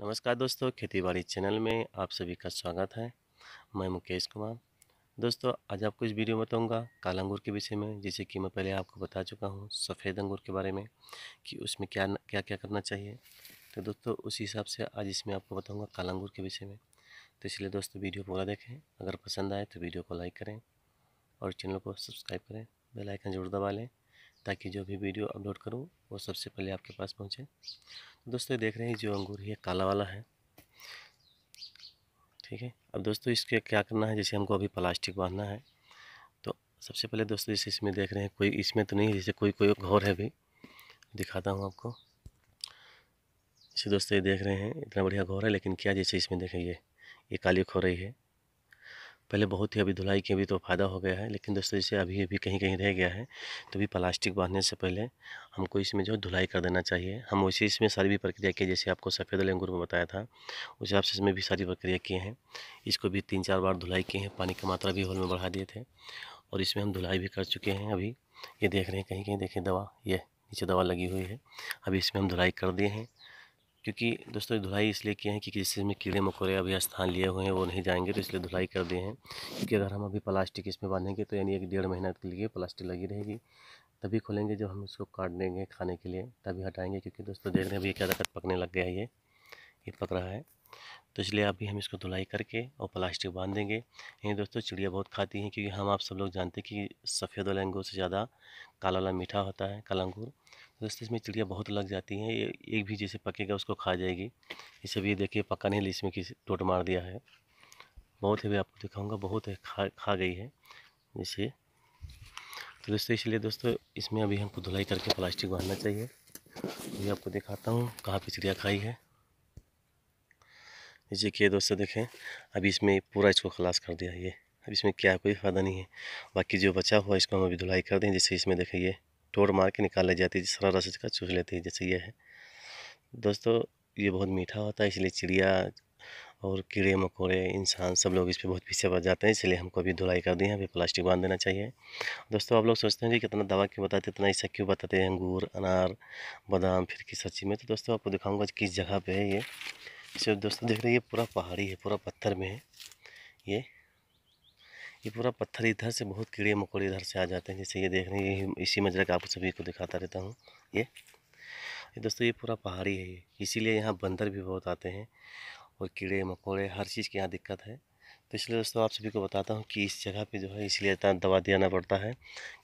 नमस्कार दोस्तों खेतीबाड़ी चैनल में आप सभी का स्वागत है मैं मुकेश कुमार दोस्तों आज आपको इस वीडियो में बताऊंगा काला अंगूर के विषय में जैसे कि मैं पहले आपको बता चुका हूं सफ़ेद अंगूर के बारे में कि उसमें क्या क्या क्या करना चाहिए तो दोस्तों उसी हिसाब से आज इसमें आपको बताऊँगा काला अंगूर के विषय में तो इसलिए दोस्तों वीडियो पूरा देखें अगर पसंद आए तो वीडियो को लाइक करें और चैनल को सब्सक्राइब करें बेलाइकन जरूर दबा लें ताकि जो भी वीडियो अपलोड करूँ वो सबसे पहले आपके पास पहुँचे तो दोस्तों देख रहे हैं जो अंगूर है काला वाला है ठीक है अब दोस्तों इसके क्या करना है जैसे हमको अभी प्लास्टिक बांधना है तो सबसे पहले दोस्तों जैसे इसमें देख रहे हैं कोई इसमें तो नहीं जैसे कोई कोई घोर है भी दिखाता हूँ आपको जैसे दोस्तों ये देख रहे हैं इतना बढ़िया घोर है लेकिन क्या जैसे इसमें देखें ये ये काली खो रही है पहले बहुत ही अभी धुलाई के अभी तो फ़ायदा हो गया है लेकिन दोस्तों जैसे अभी अभी कहीं कहीं रह गया है तो भी प्लास्टिक बांधने से पहले हमको इसमें जो धुलाई कर देना चाहिए हम वैसे इसमें सारी भी प्रक्रिया की जैसे आपको सफ़ेद लंगूर में बताया था उस हिसाब से इसमें भी सारी प्रक्रिया किए हैं इसको भी तीन चार बार धुलाई किए हैं पानी की मात्रा भी होल में बढ़ा दिए थे और इसमें हम धुलाई भी कर चुके हैं अभी ये देख रहे हैं कहीं कहीं देखें दवा ये नीचे दवा लगी हुई है अभी इसमें हम धुलाई कर दिए हैं क्योंकि दोस्तों धुलाई इसलिए किए हैं कि किसी में कीड़े मकोड़े अभी स्थान लिए हुए हैं वो नहीं जाएंगे तो इसलिए धुलाई कर दिए हैं क्योंकि अगर हम अभी प्लास्टिक इसमें बांधेंगे तो यानी एक डेढ़ महीना के लिए प्लास्टिक लगी रहेगी तभी खोलेंगे जब हम इसको काट देंगे खाने के लिए तभी हटाएंगे क्योंकि दोस्तों देख रहे हैं अभी क्या तक पकने लग गया है ये ये पक रहा है तो इसलिए अभी हम इसको धुलाई करके और प्लास्टिक बांध देंगे यही दोस्तों चिड़िया बहुत खाती हैं क्योंकि हम आप सब लोग जानते हैं कि सफ़ेद वाला अंगूर से ज़्यादा काला वाला मीठा होता है काला अंगूर दोस्तों इसमें चिड़िया बहुत लग जाती हैं एक भी जैसे पकेगा उसको खा जाएगी इसे ये देखिए पका नहीं इसमें किसी टोट मार दिया है बहुत है भी आपको दिखाऊंगा बहुत है खा खा गई है जैसे तो दोस्तों इसलिए दोस्तों इसमें अभी हमको धुलाई करके प्लास्टिक बांधना चाहिए ये आपको दिखाता हूँ कहाँ पर चिड़िया खाई है जैसे कि दोस्तों देखें अभी इसमें पूरा इसको खलास कर दिया ये अब इसमें क्या कोई फ़ायदा नहीं है बाकी जो बचा हुआ इसको हम अभी धुलाई कर दें जैसे इसमें देखें ये तोड़ मार के निकाल ले जाती है सारा रस इसका चूस लेती है जैसे यह है दोस्तों ये बहुत मीठा होता है इसलिए चिड़िया और कीड़े मकोड़े इंसान सब लोग इस पर बहुत पीछे बढ़ जाते हैं इसलिए हमको अभी धुलाई कर दी है अभी प्लास्टिक बांध देना चाहिए दोस्तों आप लोग सोचते हैं कि कितना दवा क्यों बताते इतना ऐसा क्यों बताते हैं अंगूर अनार बादाम फिर किस सच्ची में तो दोस्तों आपको दिखाऊंगा किस जगह पे है ये सिर्फ दोस्तों देख रहे हैं ये पूरा पहाड़ी है पूरा पत्थर में है ये ये पूरा पत्थर इधर से बहुत कीड़े मकोड़े इधर से आ जाते हैं जैसे ये देख रहे हैं ये इसी मजरा का आप सभी को दिखाता रहता हूँ ये ये दोस्तों ये पूरा पहाड़ी है ये इसीलिए यहाँ बंदर भी बहुत आते हैं और कीड़े मकोड़े हर चीज़ की यहाँ दिक्कत है तो इसलिए दोस्तों आप सभी को बताता हूँ कि इस जगह पे जो है इसलिए इतना दवा देना पड़ता है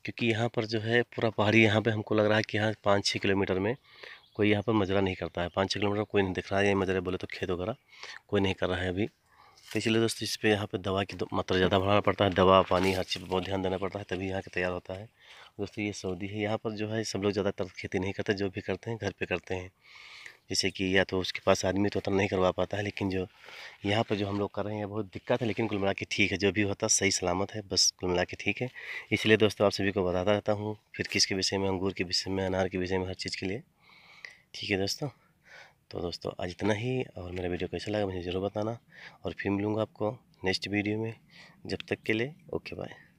क्योंकि यहाँ पर जो है पूरा पहाड़ी यहाँ पे हमको लग रहा है कि यहाँ पाँच छः किलोमीटर में कोई यहाँ पर मजरा नहीं करता है पाँच छः किलोमीटर कोई नहीं दिख रहा है ये मजरा बोले तो खेत वगैरह कोई नहीं कर रहा है अभी तो इसलिए दोस्तों इस पर यहाँ पर दवा की मात्रा अच्छा। ज़्यादा बढ़ाना पड़ता है दवा पानी हर चीज़ पर बहुत ध्यान देना पड़ता है तभी यहाँ के तैयार होता है दोस्तों ये सऊदी है यहाँ पर जो है सब लोग ज़्यादातर खेती नहीं करते जो भी करते हैं घर पर करते हैं जैसे कि या तो उसके पास आदमी तो उतना नहीं करवा पाता है लेकिन जो यहाँ पर जो हम लोग कर रहे हैं बहुत दिक्कत है लेकिन कुल मिला के ठीक है जो भी होता सही सलामत है बस कुल मिला के ठीक है इसलिए दोस्तों आप सभी को बताता रहता हूँ फिर किसके विषय में अंगूर के विषय में अनार के विषय में हर चीज़ के लिए ठीक है दोस्तों तो दोस्तों आज इतना ही और मेरा वीडियो कैसा लगा मुझे ज़रूर बताना और फिर मिलूँगा आपको नेक्स्ट वीडियो में जब तक के लिए ओके बाय